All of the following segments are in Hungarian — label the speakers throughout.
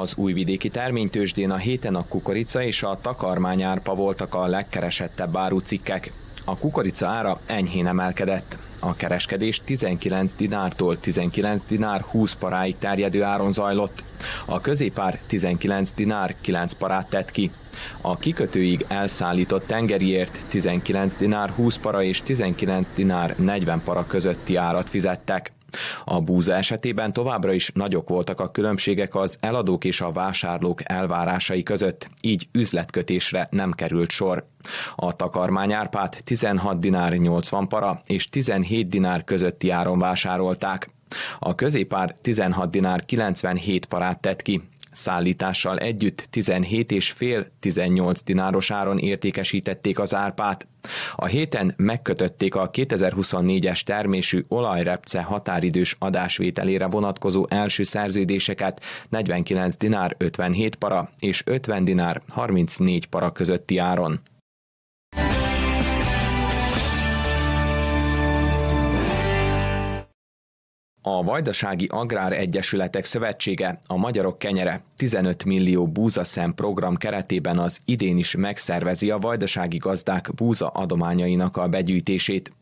Speaker 1: Az újvidéki terménytősdén a héten a kukorica és a árpa voltak a legkeresettebb árucikkek. A kukorica ára enyhén emelkedett. A kereskedés 19 dinártól 19 dinár 20 paráig terjedő áron zajlott. A középár 19 dinár 9 parát tett ki. A kikötőig elszállított tengeriért 19 dinár 20 para és 19 dinár 40 para közötti árat fizettek. A búza esetében továbbra is nagyok voltak a különbségek az eladók és a vásárlók elvárásai között, így üzletkötésre nem került sor. A árpát 16 dinár 80 para és 17 dinár közötti áron vásárolták. A középár 16 dinár 97 parát tett ki, Szállítással együtt 17,5-18 dináros áron értékesítették az árpát. A héten megkötötték a 2024-es termésű olajrepce határidős adásvételére vonatkozó első szerződéseket 49 dinár 57 para és 50 dinár 34 para közötti áron. a Vajdasági Agrár Egyesületek Szövetsége, a Magyarok Kenyere 15 millió búzaszem program keretében az idén is megszervezi a vajdasági gazdák búza adományainak a begyűjtését.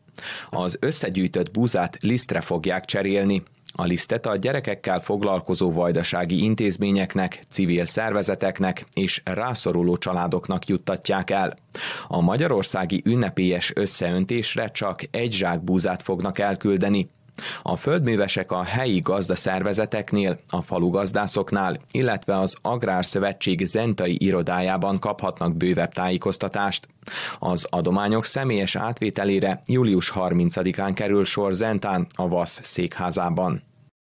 Speaker 1: Az összegyűjtött búzát lisztre fogják cserélni. A lisztet a gyerekekkel foglalkozó vajdasági intézményeknek, civil szervezeteknek és rászoruló családoknak juttatják el. A magyarországi ünnepélyes összeöntésre csak egy zsák búzát fognak elküldeni, a földművesek a helyi gazdaszervezeteknél, a falugazdászoknál, illetve az Agrárszövetség zentai irodájában kaphatnak bővebb tájékoztatást. Az adományok személyes átvételére július 30-án kerül sor Zentán, a VASZ székházában.